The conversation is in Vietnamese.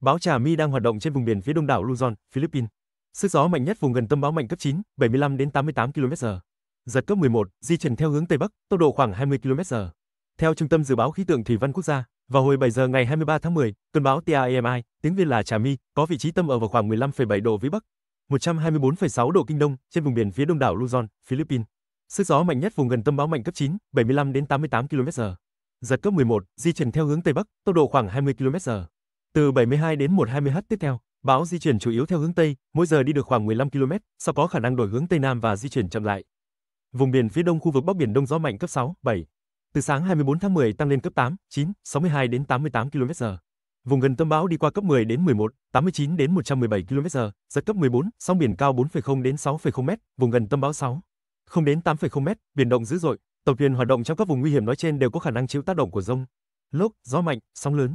Bão Trà Mi đang hoạt động trên vùng biển phía đông đảo Luzon, Philippines. Sức gió mạnh nhất vùng gần tâm bão mạnh cấp 9, 75 đến 88 km/h. Giật cấp 11, di chuyển theo hướng tây bắc, tốc độ khoảng 20 km/h. Theo Trung tâm Dự báo Khí tượng Thủy văn Quốc gia, vào hồi 7 giờ ngày 23 tháng 10, cơn bão Tiaemi, tiếng Việt là Trà Mi, có vị trí tâm ở vào khoảng 15,7 độ vĩ Bắc, 124,6 độ kinh đông trên vùng biển phía đông đảo Luzon, Philippines. Sức gió mạnh nhất vùng gần tâm bão mạnh cấp 9, 75 đến 88 km/h. Giật cấp 11, di chuyển theo hướng tây bắc, tốc độ khoảng 20 km/h. Từ 72 đến 120 h tiếp theo, bão di chuyển chủ yếu theo hướng Tây, mỗi giờ đi được khoảng 15 km, sau có khả năng đổi hướng Tây Nam và di chuyển chậm lại. Vùng biển phía đông khu vực Bắc Biển Đông gió mạnh cấp 6, 7. Từ sáng 24 tháng 10 tăng lên cấp 8, 9, 62 đến 88 km/h. Vùng gần tâm bão đi qua cấp 10 đến 11, 89 đến 117 km/h, giật cấp 14, sóng biển cao 4,0 đến 6,0 m, vùng gần tâm bão 6, không đến 8,0 m, biển động dữ dội. Tàu thuyền hoạt động trong các vùng nguy hiểm nói trên đều có khả năng chịu tác động của rông, lốc, gió mạnh, sóng lớn.